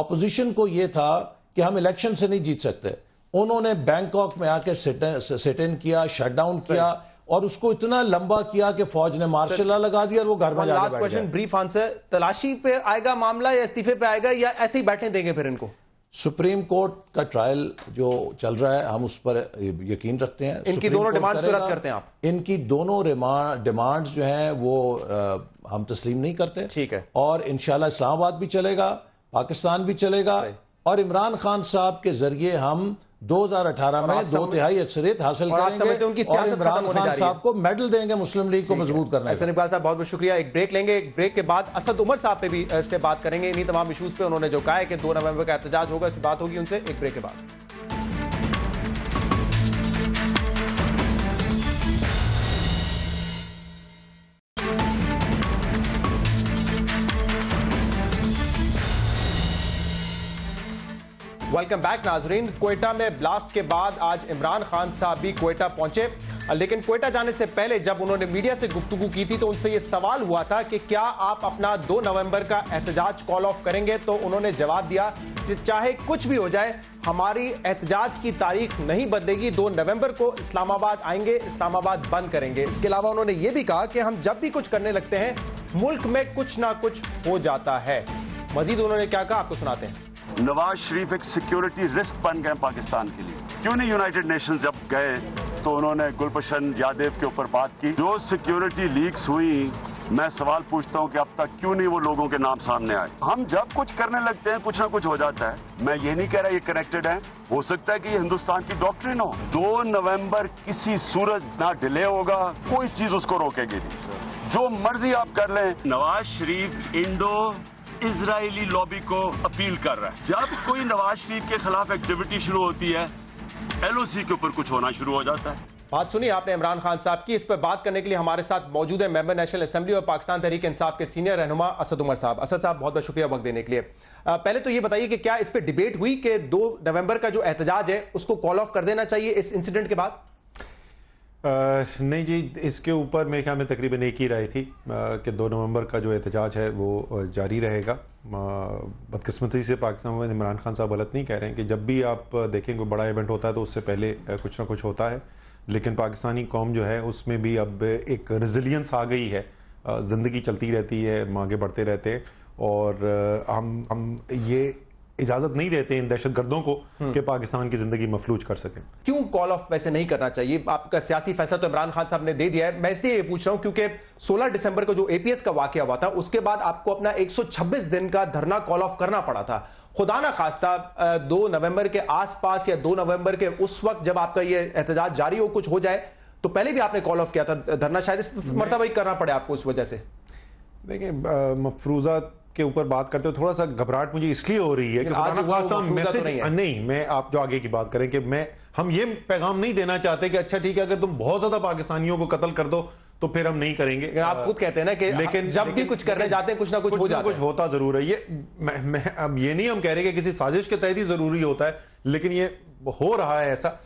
S5: अपोजिशन को ये था कि हम इलेक्शन से नहीं जीत सकते उन्होंने बैंकॉक में आके सेट इन किया
S1: शटडाउन किया और उसको इतना लंबा किया कि फौज ने मार्शल लॉ लगा दिया और वो घर में लास्ट क्वेश्चन ब्रीफ आंसर तलाशी पे आएगा मामला या इस्तीफे पे आएगा या ऐसे ही बैठने देंगे फिर इनको
S5: सुप्रीम कोर्ट का ट्रायल जो चल रहा है हम उस पर यकीन रखते हैं इनकी दोनों डिमांड्स रद्द करते हैं आप इनकी दोनों डिमांड्स जो हैं वो आ, हम तस्लीम नहीं करते ठीक है और इंशाल्लाह इस्लामाबाद भी चलेगा पाकिस्तान भी चलेगा और इमरान खान साहब के जरिए हम 2018 में दो तिहाई अक्सरियत हासिल करेंगे उनकी और इमरान खान साहब
S1: को मेडल देंगे मुस्लिम लीग को मजबूत करने हसन इकबाल साहब बहुत बहुत शुक्रिया एक ब्रेक लेंगे एक ब्रेक के बाद असद उमर साहब पे भी से बात करेंगे इन्हीं तमाम इशूज पे उन्होंने जो कहा है कि दो नवंबर का एहतजाज होगा इस बात होगी उनसे एक ब्रेक के बाद वेलकम बैक नाजरीन कोयटा में ब्लास्ट के बाद आज इमरान खान साहब भी कोयटा पहुंचे लेकिन कोयटा जाने से पहले जब उन्होंने मीडिया से गुफ्तु की थी तो उनसे ये सवाल हुआ था कि क्या आप अपना 2 नवंबर का एहतजाज कॉल ऑफ करेंगे तो उन्होंने जवाब दिया कि चाहे कुछ भी हो जाए हमारी एहतजाज की तारीख नहीं बदलेगी 2 नवंबर को इस्लामाबाद आएंगे इस्लामाबाद बंद करेंगे इसके अलावा उन्होंने ये भी कहा कि हम जब भी कुछ करने लगते हैं मुल्क में कुछ ना कुछ हो जाता है मजीद उन्होंने क्या कहा आपको सुनाते हैं
S5: नवाज शरीफ एक सिक्योरिटी रिस्क बन गए पाकिस्तान के लिए क्यों नहीं यूनाइटेड नेशन जब गए तो उन्होंने गुलपशन यादव के ऊपर बात की जो सिक्योरिटी लीक्स हुई मैं सवाल पूछता हूं कि अब तक क्यों नहीं वो लोगों के नाम सामने आए हम जब कुछ करने लगते हैं कुछ ना कुछ हो जाता है मैं ये नहीं कह रहा ये कनेक्टेड है हो सकता है कि ये हिंदुस्तान की डॉक्ट्रिन हो दो नवंबर किसी सूरज ना डिले होगा कोई चीज उसको रोकेगी नहीं जो मर्जी आप कर लें Nawaz Sharif Indo Israeli lobby को अपील कर रहा है जब कोई
S4: नवाज शरीफ के खिलाफ एक्टिविटी शुरू होती है एलओसी के ऊपर कुछ होना शुरू हो जाता है
S1: बात सुनी आपने इमरान खान साहब की इस पर बात करने के लिए हमारे साथ मौजूद है मेंबर नेशनल असेंबली और पाकिस्तान तहरीक इंसाफ के सीनियर रहनुमा असद उमर साहब असद साहब बहुत बहुत शुक्रिया वक्त देने के लिए पहले तो ये बताइए कि क्या इस पर डिबेट हुई कि दो नवंबर का जो एहतजाज है उसको कॉल ऑफ कर देना चाहिए इस इंसिडेंट के बाद
S2: नहीं जी इसके ऊपर मेरे ख्याल में तकरीबन एक ही राय थी कि दो नवंबर का जो एहतजाज है वो जारी रहेगा बदकस्मती से पाकिस्तान में इमरान खान साहब गलत नहीं कह रहे हैं कि जब भी आप देखें कोई बड़ा इवेंट होता है तो उससे पहले कुछ ना कुछ होता है लेकिन पाकिस्तानी कौम जो है उसमें भी अब एक रिजिलियंस आ गई है ज़िंदगी चलती रहती है आगे बढ़ते रहते हैं और हम हम ये इजाजत नहीं देते इन दहशत गर्दों को हम्म। कि पाकिस्तान की जिंदगी मफलूज कर सकें
S1: क्यों कॉल ऑफ वैसे नहीं करना चाहिए आपका सियासी फैसला तो इमरान खान साहब ने दे दिया है मैं इसलिए ये पूछ रहा हूं क्योंकि 16 दिसंबर को जो एपीएस का वाक्य हुआ था उसके बाद आपको अपना 126 दिन का धरना कॉल ऑफ करना पड़ा था खुदा ना खास्ता दो नवंबर के आसपास या दो नवंबर के उस वक्त जब आपका यह एहतजाज जारी हो कुछ हो जाए तो पहले भी आपने कॉल ऑफ किया था धरना शायद मरतबा ही करना पड़े आपको उस वजह से
S2: देखिए मफरूजा के ऊपर बात करते हो थोड़ा सा घबराहट मुझे इसलिए हो रही है कि आज वास्तव में मैसेज तो नहीं, नहीं मैं आप जो आगे की बात करें कि मैं हम ये पैगाम नहीं देना चाहते कि अच्छा ठीक है अगर तुम बहुत ज्यादा पाकिस्तानियों को कत्ल कर दो तो फिर हम नहीं करेंगे आप खुद कहते हैं ना कि लेकिन जब लेकिन, भी कुछ करने जाते हैं कुछ ना कुछ, कुछ हो कुछ होता जरूर है ये मैं, मैं अब ये नहीं हम कह रहे कि किसी साजिश के तहत ही जरूरी होता है लेकिन ये हो रहा है ऐसा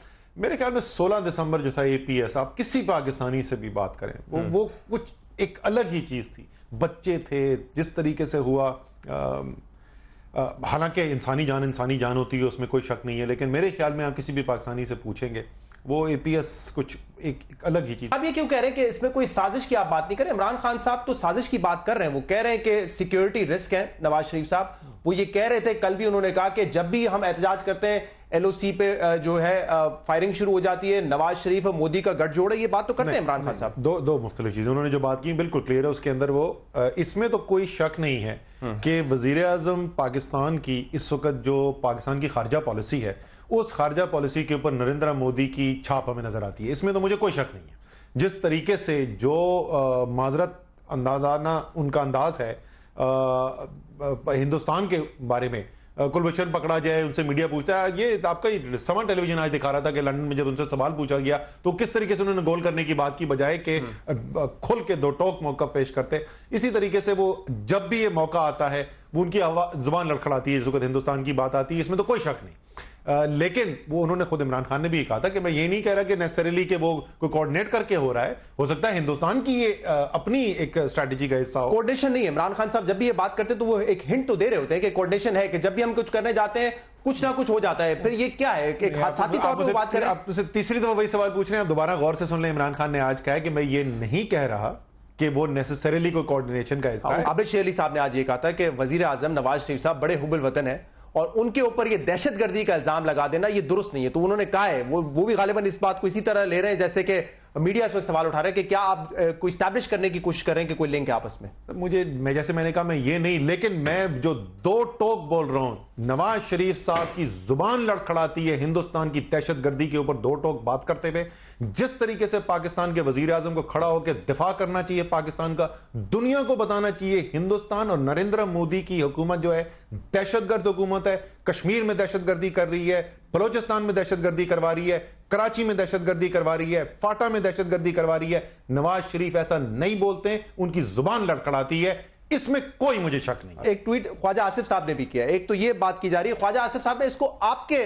S2: मेरे ख्याल में 16 दिसंबर जो था ए आप किसी पाकिस्तानी से भी बात करें वो हम्म। वो कुछ एक अलग ही चीज थी बच्चे थे जिस तरीके से हुआ हालांकि इंसानी जान इंसानी जान होती है उसमें कोई शक नहीं है लेकिन मेरे ख्याल में आप किसी भी पाकिस्तानी से पूछेंगे वो एपीएस कुछ एक, एक अलग ही चीज
S1: अब ये क्यों कह रहे हैं कि इसमें कोई साजिश की आप बात नहीं करें इमरान खान साहब तो साजिश की बात कर रहे हैं वो कह रहे हैं कि सिक्योरिटी रिस्क है नवाज शरीफ साहब वो ये कह रहे थे कल भी उन्होंने कहा कि जब भी हम एहतजाज करते हैं एलओसी पे जो है फायरिंग शुरू हो जाती है नवाज शरीफ मोदी का गठजोड़ है ये बात तो करते हैं इमरान खान साहब
S2: दो दो मुख्तलिफ चीज़ें उन्होंने जो बात की बिल्कुल क्लियर है उसके अंदर वो इसमें तो कोई शक नहीं है हम्म। कि वजीर आजम पाकिस्तान की इस वक्त जो पाकिस्तान की खारजा पॉलिसी है उस खारजा पॉलिसी के ऊपर नरेंद्र मोदी की छाप हमें नजर आती है इसमें तो मुझे कोई शक नहीं है जिस तरीके से जो माजरत अंदाजाना उनका अंदाज है हिंदुस्तान के बारे में कुलभूषण पकड़ा जाए उनसे मीडिया पूछता है ये आपका समा टेलीविजन आज दिखा रहा था कि लंदन में जब उनसे सवाल पूछा गया तो किस तरीके से उन्होंने गोल करने की बात की बजाय के हम्म। खुल के दो टोक मौका पेश करते इसी तरीके से वो जब भी ये मौका आता है वो उनकी जुबान लड़खड़ाती है इस वक्त हिंदुस्तान की बात आती है इसमें तो कोई शक नहीं लेकिन वो उन्होंने खुद इमरान खान ने भी कहा था कि मैं ये नहीं कह रहा कि नेसेसरीली कि वो
S1: कोई कोऑर्डिनेट करके हो रहा है हो सकता है हिंदुस्तान की ये अपनी एक स्ट्रेटजी का हिस्सा हो कोऑर्डिनेशन नहीं इमरान खान साहब जब भी ये बात करते तो वो एक हिंट तो दे रहे होते हैं कि कोऑर्डिनेशन है कि जब भी हम कुछ करने जाते हैं कुछ ना कुछ हो जाता है फिर ये क्या है एक हादसाती तौर पर बात करें आप
S2: तीसरी दफा वही सवाल पूछ रहे हैं आप दोबारा गौर से सुन लें इमरान खान ने आज कहा है कि मैं ये नहीं कह रहा कि वो नेसेसरीली कोई कोऑर्डिनेशन का हिस्सा है
S1: आबिद शेर अली साहब ने आज ये कहा था कि वजीर आजम नवाज शरीफ साहब बड़े हुबुल वतन है और उनके ऊपर ये दहशतगर्दी का इल्जाम लगा देना ये दुरुस्त नहीं है तो उन्होंने कहा है वो वो भी गालिबा इस बात को इसी तरह ले रहे हैं जैसे कि मीडिया इस वक्त सवाल उठा रहे हैं कि क्या आप कोई स्टैब्लिश करने की कोशिश कर रहे हैं कि कोई लिंक है आपस में मुझे
S2: मैं जैसे मैंने कहा मैं ये नहीं लेकिन मैं जो दो टोक बोल रहा हूं नवाज शरीफ साहब की जुबान लड़खड़ाती है हिंदुस्तान की दहशत गर्दी के ऊपर दो टोक बात करते हुए जिस तरीके से पाकिस्तान के वजीर आजम को खड़ा होकर दिफा करना चाहिए पाकिस्तान का दुनिया को बताना चाहिए हिंदुस्तान और नरेंद्र मोदी की हुकूमत जो है दहशतगर्द हुकूमत है कश्मीर में दहशतगर्दी कर रही है बलोचिस्तान में दहशतगर्दी करवा रही है कराची में दहशतगर्दी करवा रही है फाटा में दहशतगर्दी करवा रही है नवाज शरीफ ऐसा नहीं बोलते उनकी जुबान लड़खड़ाती है इसमें कोई मुझे शक
S1: नहीं एक ट्वीट ख्वाजा आसिफ साहब ने भी किया एक तो यह बात की जा रही है ख्वाजा आसिफ साहब ने इसको आपके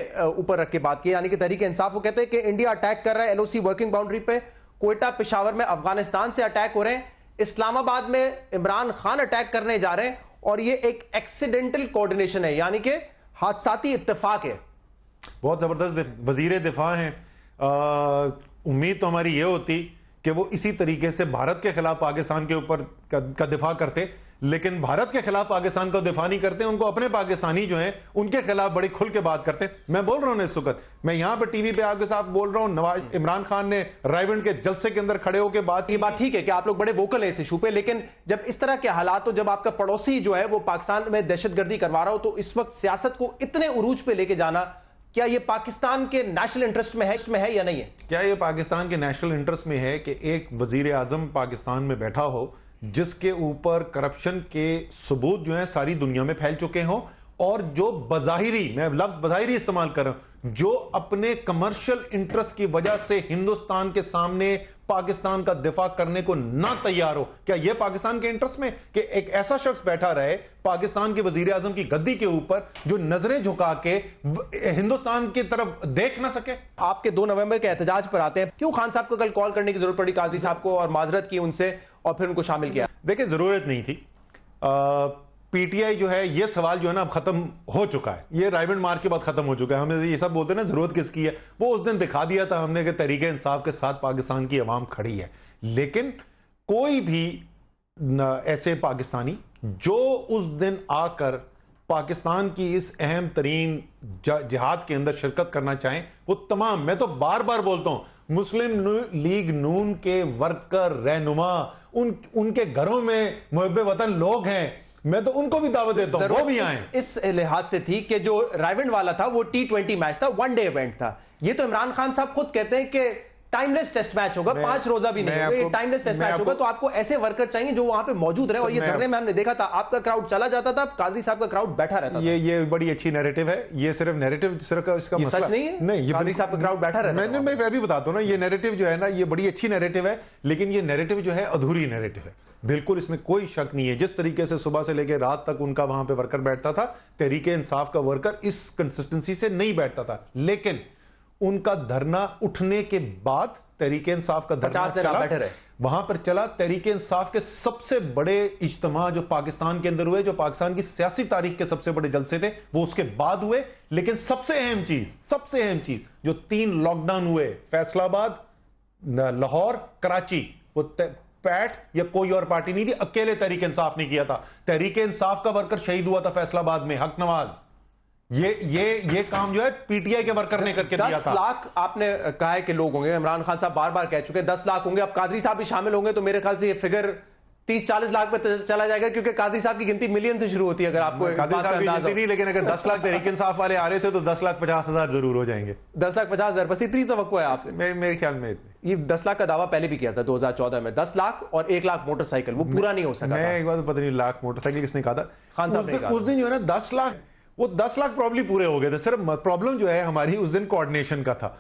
S1: ऊपर रख के बात की यानी कि तरीके इंसाफ वो कहते हैं कि इंडिया अटैक कर रहा है एलओसी वर्किंग बाउंड्री पे कोयटा पिशावर में अफगानिस्तान से अटैक हो रहे हैं इस्लामाबाद में इमरान खान अटैक करने जा रहे हैं और ये एक एक्सीडेंटल कोऑर्डिनेशन है यानी कि हादसाती इतफाक है
S2: बहुत जबरदस्त वजीर दिफा हैं उम्मीद तो हमारी ये होती कि वो इसी तरीके से भारत के खिलाफ पाकिस्तान के ऊपर का, दिफा करते लेकिन भारत के खिलाफ पाकिस्तान का तो दिफा नहीं करते उनको अपने पाकिस्तानी जो हैं उनके खिलाफ बड़ी खुल के बात करते हैं मैं बोल रहा हूं इस वक्त मैं यहां पर टीवी पे आपके साथ बोल रहा हूं नवाज हम्म। इमरान खान ने
S1: रायविंड के जलसे के अंदर खड़े होकर बात की बात ठीक है कि आप लोग बड़े वोकल है इस इशू पे लेकिन जब इस तरह के हालात हो जब आपका पड़ोसी जो है वो पाकिस्तान में दहशतगर्दी करवा रहा हो तो इस वक्त सियासत को इतने उरूज पे लेके जाना क्या ये पाकिस्तान के नेशनल इंटरेस्ट में है इसमें है या नहीं है
S2: क्या ये पाकिस्तान के नेशनल इंटरेस्ट में है कि एक वजीर आजम पाकिस्तान में बैठा हो जिसके ऊपर करप्शन के सबूत जो है सारी दुनिया में फैल चुके हों और जो बज़ाहिरी मैं लफ्ज बज़ाहिरी इस्तेमाल कर रहा हूं जो अपने कमर्शियल इंटरेस्ट की वजह से हिंदुस्तान के सामने पाकिस्तान का दिफा करने को ना तैयार हो क्या यह पाकिस्तान के इंटरेस्ट में कि एक ऐसा शख्स बैठा रहे पाकिस्तान के वजीर आजम की गद्दी के ऊपर जो नजरें झुका के
S1: हिंदुस्तान की तरफ देख ना सके आपके दो नवंबर के एहतजाज पर आते हैं क्यों खान साहब को कल कॉल करने की जरूरत पड़ी काजी साहब को और माजरत की उनसे और फिर उनको शामिल किया देखिए जरूरत नहीं थी
S2: आ, पीटीआई जो है ये सवाल जो है ना अब खत्म हो चुका है ये रायमंड मार्च के बाद खत्म हो चुका है हमें ये सब बोलते हैं ना जरूरत किसकी है वो उस दिन दिखा दिया था हमने कि तरीके इंसाफ के साथ पाकिस्तान की आवाम खड़ी है लेकिन कोई भी ऐसे पाकिस्तानी जो उस दिन आकर पाकिस्तान की इस अहम तरीन जहाद के अंदर शिरकत करना चाहें वो तमाम मैं तो बार बार बोलता हूं मुस्लिम लीग नून के वर्कर रहनुमा उन उनके घरों में मुहब वतन लोग हैं मैं तो उनको भी दावत देता हूं वो भी आए
S1: इस, लिहाज से थी कि जो रायवेंड वाला था वो टी ट्वेंटी मैच था वन डे इवेंट था ये तो इमरान खान साहब खुद कहते हैं कि टाइमलेस टेस्ट मैच होगा पांच रोजा भी नहीं होगा टाइमलेस टेस्ट मैच होगा तो आपको ऐसे वर्कर चाहिए जो वहां पे मौजूद रहे और ये धरने में हमने देखा था आपका क्राउड चला जाता था कादरी साहब का क्राउड बैठा रहता
S2: ये ये बड़ी अच्छी नैरेटिव है ये सिर्फ नैरेटिव सिर्फ इसका मसला नहीं है नहीं ये कादरी साहब का क्राउड बैठा रहता मैंने मैं भी बताता हूँ ना ये नैरेटिव जो है ना ये बड़ी अच्छी नैरेटिव है लेकिन ये नैरेटिव जो है अधूरी नैरेटिव है बिल्कुल इसमें कोई शक नहीं है जिस तरीके से सुबह से लेकर रात तक उनका वहां पे वर्कर बैठता था तहरीके इंसाफ का वर्कर इस कंसिस्टेंसी से नहीं बैठता था लेकिन उनका धरना उठने के बाद तरीके इंसाफ का धरना चला बैठे रहे वहां पर चला तहरीक इंसाफ के सबसे बड़े इज्तम जो पाकिस्तान के अंदर हुए जो पाकिस्तान की सियासी तारीख के सबसे बड़े जलसे थे वो उसके बाद हुए लेकिन सबसे अहम चीज सबसे अहम चीज जो तीन लॉकडाउन हुए फैसलाबाद लाहौर कराची वो पैट या कोई और पार्टी नहीं थी अकेले तरीके इंसाफ ने किया था तरीके इंसाफ का वर्कर शहीद हुआ था फैसलाबाद में हक नवाज ये ये ये काम जो है पीटीआई के वर्कर ने करके दिया था लाख
S1: आपने कहा है कि लोग होंगे इमरान खान साहब बार बार कह चुके हैं दस लाख होंगे अब कादरी साहब भी शामिल होंगे तो मेरे ख्याल से ये फिगर तीस चालीस लाख पे चला जाएगा क्योंकि कादरी साहब की गिनती मिलियन से शुरू होती है अगर आपको नहीं लेकिन अगर दस लाख तहरीक इंसाफ वाले आ रहे थे तो दस लाख
S2: पचास हजार जरूर हो जाएंगे
S1: दस लाख पचास हजार बस इतनी तो है आपसे मेरे ख्याल में ये दस लाख का दावा पहले भी किया था दो हजार चौदह में दस लाख और एक लाख मोटरसाइकिल वो पूरा नहीं हो सका मैं एक
S2: बार तो पता नहीं लाख मोटरसाइकिल किसने कहा था खान साहब उस दिन जो है ना दस लाख वो दस लाख प्रॉब्लम पूरे हो गए थे सिर्फ प्रॉब्लम जो है हमारी उस दिन कोऑर्डिनेशन का था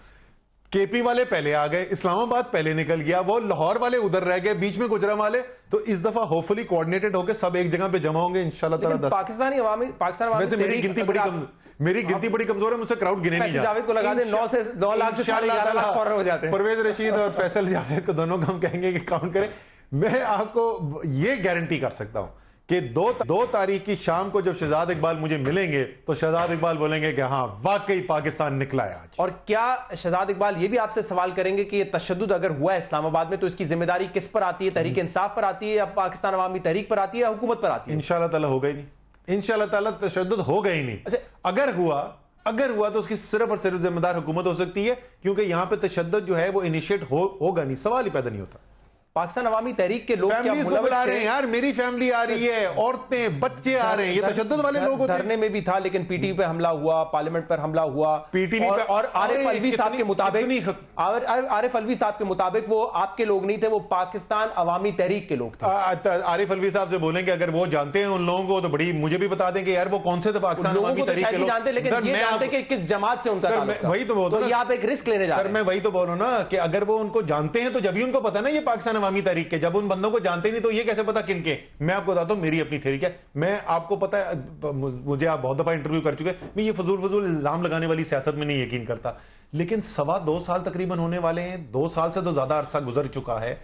S2: केपी वाले पहले आ गए इस्लामाबाद पहले निकल गया वो लाहौर वाले उधर रह गए बीच में गुजरा वाले तो इस दफा होपफुली कोऑर्डिनेटेड होकर सब एक जगह पे जमा होंगे इंशाल्लाह
S1: पाकिस्तानी अवामी पाकिस्तान वैसे मेरी गिनती बड़ी कम
S2: मेरी गिनती बड़ी कमजोर है मुझसे क्राउड गिने नहीं जावेद को लगा दे नौ से नौ लाख से लाख फॉरन हो जाते हैं परवेज रशीद और फैसल जावेद को तो दोनों को हम कहेंगे कि काउंट करें मैं आपको ये गारंटी कर सकता हूं कि दो दो तारीख की शाम को जब शहजाद इकबाल मुझे मिलेंगे तो शहजाद इकबाल बोलेंगे कि हाँ
S1: वाकई पाकिस्तान निकला है आज और क्या शहजाद इकबाल ये भी आपसे सवाल करेंगे कि ये तशद अगर हुआ है इस्लामाबाद में तो इसकी जिम्मेदारी किस पर आती है तहरीक हम्म। इंसाफ पर आती है या पाकिस्तान अवामी तहरीक पर आती है या हुकूमत पर आती
S2: है इनशाला तला हो गई नहीं इनशाला तला तशद होगा ही नहीं अच्छा। अगर हुआ अगर हुआ तो उसकी सिर्फ और सिर्फ जिम्मेदार हुकूमत हो सकती है क्योंकि यहां पर तशद जो है वो इनिशिएट होगा नहीं सवाल ही पैदा नहीं होता पाकिस्तान अवामी तहरीक के लोग क्या बुला रहे हैं यार मेरी फैमिली आ रही है
S1: औरतें बच्चे आ रहे हैं ये तशद वाले लोग धरने में भी था लेकिन पीटी पे हमला हुआ पार्लियामेंट पर हमला हुआ पीटी और, और आरिफ अलवी साहब के मुताबिक आरिफ अलवी साहब के मुताबिक वो आपके लोग नहीं थे वो पाकिस्तान अवामी तहरीक के लोग थे आरिफ अलवी साहब से बोलेंगे अगर
S2: वो जानते हैं उन लोगों को तो बड़ी मुझे भी बता देंगे यार वो कौन से थे पाकिस्तान तो जानते लेकिन किस जमात से उनका वही तो बोलो तो हूँ आप एक रिस्क लेने जा रहे हैं मैं वही तो बोल रहा हूँ ना कि अगर वो उनको जानते हैं तो जब भी उनको पता ना ये पाकिस्तान नवामी तहरीक के जब उन बंदों को जानते नहीं तो ये कैसे पता किन के मैं आपको बताता हूँ मेरी अपनी थेरी क्या मैं आपको पता है मुझे आप बहुत दफा इंटरव्यू कर चुके मैं ये फजूल फजूल इल्जाम लगाने वाली सियासत में नहीं यकीन करता लेकिन सवा दो साल तकरीबन होने वाले हैं दो साल से तो ज्यादा अरसा गुजर चुका है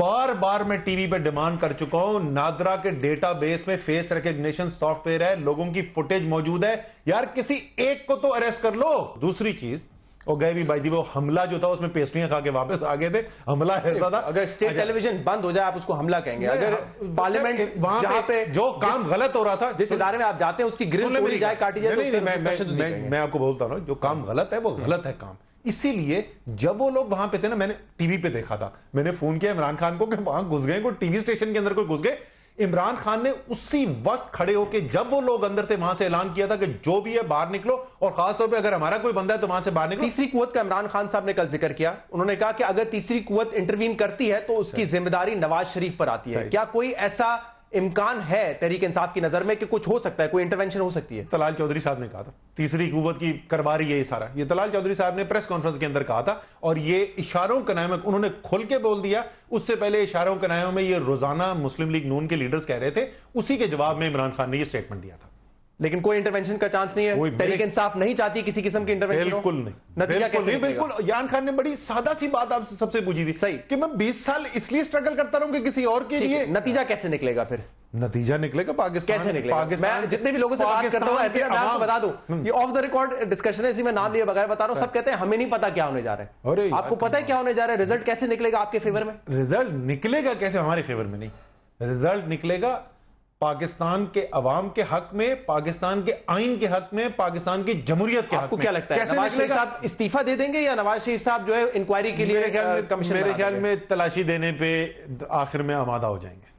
S2: बार बार मैं टीवी पर डिमांड कर चुका हूं नादरा के डेटाबेस में फेस रिकग्निशन सॉफ्टवेयर है लोगों की फुटेज मौजूद है यार किसी एक को तो अरेस्ट कर लो दूसरी चीज और गए भी भाई जी वो हमला जो था उसमें पेस्ट्रियां खा के वापस आ गए थे
S1: हमला ऐसा था अगर स्टेट अच्छा। टेलीविजन बंद हो जाए आप उसको हमला कहेंगे अगर पार्लियामेंट हाँ, वहां पे, पे जो काम गलत हो रहा था जिस इदारे में आप जाते हैं उसकी ग्रिल तोड़ी जाए काटी जाए तो तो मैं
S2: आपको बोलता हूँ जो काम गलत है वो गलत है काम इसीलिए जब वो लोग वहां पे थे ना मैंने टीवी पे देखा था मैंने फोन किया इमरान खान को कि वहां घुस गए टीवी स्टेशन के अंदर कोई घुस गए इमरान खान ने उसी वक्त खड़े होकर जब वो लोग अंदर थे वहां से ऐलान किया था कि जो भी है बाहर निकलो और
S1: खासतौर पर अगर हमारा कोई बंदा है तो वहां से बाहर निकलो तीसरी कुत का इमरान खान साहब ने कल जिक्र किया उन्होंने कहा कि अगर तीसरी कुत इंटरवीन करती है तो उसकी जिम्मेदारी नवाज शरीफ पर आती है क्या कोई ऐसा इम्कान है तहरीक इंसाफ की नजर में कि कुछ हो सकता है कोई इंटरवेंशन हो सकती है तलाल चौधरी साहब ने कहा था तीसरी हुकूमत
S2: की करवा रही है ये सारा ये तलाल चौधरी साहब ने प्रेस कॉन्फ्रेंस के अंदर कहा था और ये इशारों नायों में उन्होंने खुल के बोल दिया उससे पहले इशारों के नायों में ये रोजाना मुस्लिम लीग नून के लीडर्स कह रहे थे उसी के जवाब में इमरान खान ने यह स्टेटमेंट दिया था
S1: लेकिन कोई इंटरवेंशन का चांस नहीं है तरीके इंसाफ नहीं चाहती किसी किस्म की इंटरवेंशन बिल्कुल नहीं नतीजा बिल्कुल नहीं बिल्कुल यान खान ने बड़ी सादा सी बात आप सबसे पूछी थी सही कि मैं 20 साल इसलिए स्ट्रगल करता रहूं कि किसी और के लिए नतीजा कैसे निकलेगा फिर नतीजा निकलेगा पाकिस्तान कैसे निकलेगा पाकिस्तान मैं जितने भी लोगों से बात करता हूं मैं नाम तो बता दूं हम्म। ये ऑफ द रिकॉर्ड डिस्कशन है इसी में नाम लिए बगैर बता रहा हूं सब कहते हैं हमें नहीं पता क्या होने जा रहा है आपको पता है क्या होने जा रहा है रिजल्ट कैसे निकलेगा आपके फेवर में
S2: रिजल्ट निकलेगा कैसे हमारे फेवर में नहीं रिजल्ट निकलेगा पाकिस्तान के अवाम के हक में पाकिस्तान के आइन के हक में पाकिस्तान की जमहूरियत के आपको क्या लगता है नवाज शरीफ साहब
S1: इस्तीफा दे देंगे या नवाज शरीफ साहब जो है इंक्वायरी के लिए मेरे ख्याल uh,
S2: में तलाशी देने पे आखिर में आमादा हो जाएंगे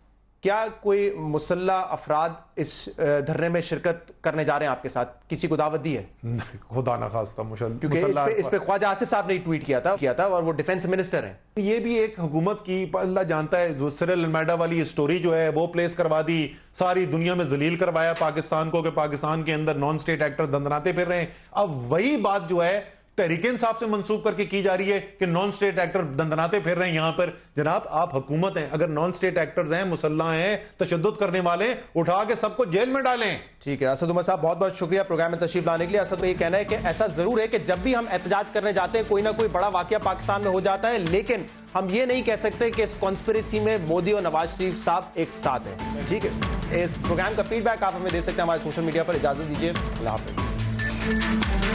S1: क्या कोई मुसल्ला अफराद इस धरने में शिरकत करने जा रहे हैं आपके साथ किसी को दावत दी है खुदा ना खास्ता मुशल क्योंकि इस पे, इस पे ख्वाजा आसिफ साहब ने ट्वीट किया था किया था और वो डिफेंस मिनिस्टर हैं
S2: ये भी एक हुकूमत की अल्लाह जानता है जो वाली स्टोरी जो है वो प्लेस करवा दी सारी दुनिया में जलील करवाया पाकिस्तान को कि पाकिस्तान के अंदर नॉन स्टेट एक्टर दंदनाते फिर रहे हैं अब वही बात जो है तहरीक इंसाफ से मंसूब करके की जा रही है कि नॉन स्टेट एक्टर दंदनाते फिर रहे हैं यहां पर जनाब आप हुकूमत हैं अगर नॉन स्टेट एक्टर्स हैं मुसल्ला हैं तशद करने वाले
S1: उठा के सबको जेल में डालें ठीक है असद उमर साहब बहुत बहुत शुक्रिया प्रोग्राम में तशरीफ लाने के लिए असद में ये कहना है कि ऐसा जरूर है कि जब भी हम एहतजाज करने जाते हैं कोई ना कोई बड़ा वाक्य पाकिस्तान में हो जाता है लेकिन हम ये नहीं कह सकते कि इस कॉन्स्परेसी में मोदी और नवाज शरीफ साहब एक साथ हैं ठीक है इस प्रोग्राम का फीडबैक आप हमें दे सकते हैं हमारे सोशल मीडिया पर इजाजत दीजिए अल्लाह हाफिज़